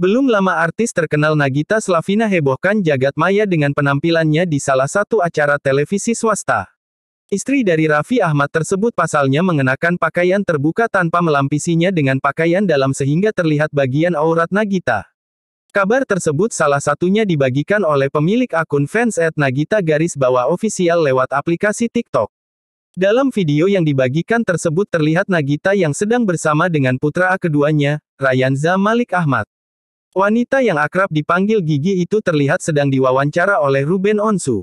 Belum lama artis terkenal Nagita Slavina hebohkan jagat maya dengan penampilannya di salah satu acara televisi swasta. Istri dari Raffi Ahmad tersebut pasalnya mengenakan pakaian terbuka tanpa melampisinya dengan pakaian dalam sehingga terlihat bagian aurat Nagita. Kabar tersebut salah satunya dibagikan oleh pemilik akun fans at Nagita garis bawah official lewat aplikasi TikTok. Dalam video yang dibagikan tersebut terlihat Nagita yang sedang bersama dengan putra keduanya, Ryanza Malik Ahmad. Wanita yang akrab dipanggil Gigi itu terlihat sedang diwawancara oleh Ruben Onsu.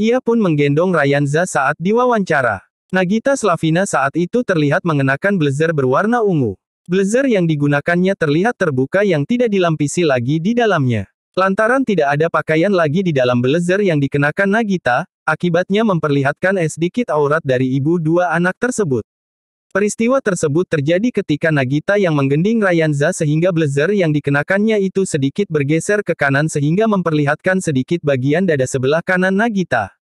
Ia pun menggendong Ryanza saat diwawancara. Nagita Slavina saat itu terlihat mengenakan blazer berwarna ungu. Blazer yang digunakannya terlihat terbuka yang tidak dilampisi lagi di dalamnya. Lantaran tidak ada pakaian lagi di dalam blazer yang dikenakan Nagita, akibatnya memperlihatkan sedikit aurat dari ibu dua anak tersebut. Peristiwa tersebut terjadi ketika Nagita yang menggending Ryanza sehingga blazer yang dikenakannya itu sedikit bergeser ke kanan sehingga memperlihatkan sedikit bagian dada sebelah kanan Nagita.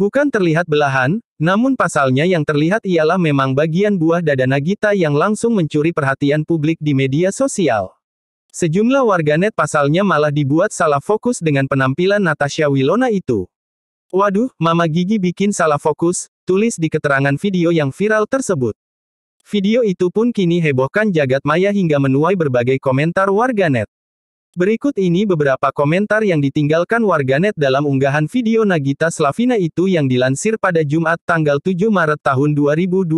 Bukan terlihat belahan, namun pasalnya yang terlihat ialah memang bagian buah dada Nagita yang langsung mencuri perhatian publik di media sosial. Sejumlah warganet pasalnya malah dibuat salah fokus dengan penampilan Natasha Wilona itu. Waduh, Mama Gigi bikin salah fokus, tulis di keterangan video yang viral tersebut. Video itu pun kini hebohkan jagat maya hingga menuai berbagai komentar warganet. Berikut ini beberapa komentar yang ditinggalkan warganet dalam unggahan video Nagita Slavina itu yang dilansir pada Jumat tanggal 7 Maret tahun 2023.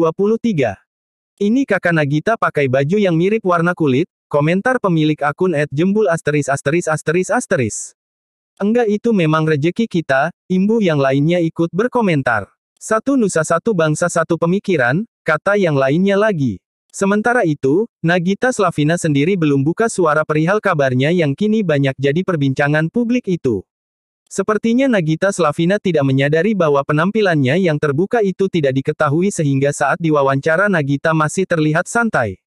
Ini kakak Nagita pakai baju yang mirip warna kulit, komentar pemilik akun at jembul asteris asteris asteris asteris. Enggak itu memang rejeki kita, imbu yang lainnya ikut berkomentar. Satu nusa satu bangsa satu pemikiran, kata yang lainnya lagi. Sementara itu, Nagita Slavina sendiri belum buka suara perihal kabarnya yang kini banyak jadi perbincangan publik itu. Sepertinya Nagita Slavina tidak menyadari bahwa penampilannya yang terbuka itu tidak diketahui sehingga saat diwawancara Nagita masih terlihat santai.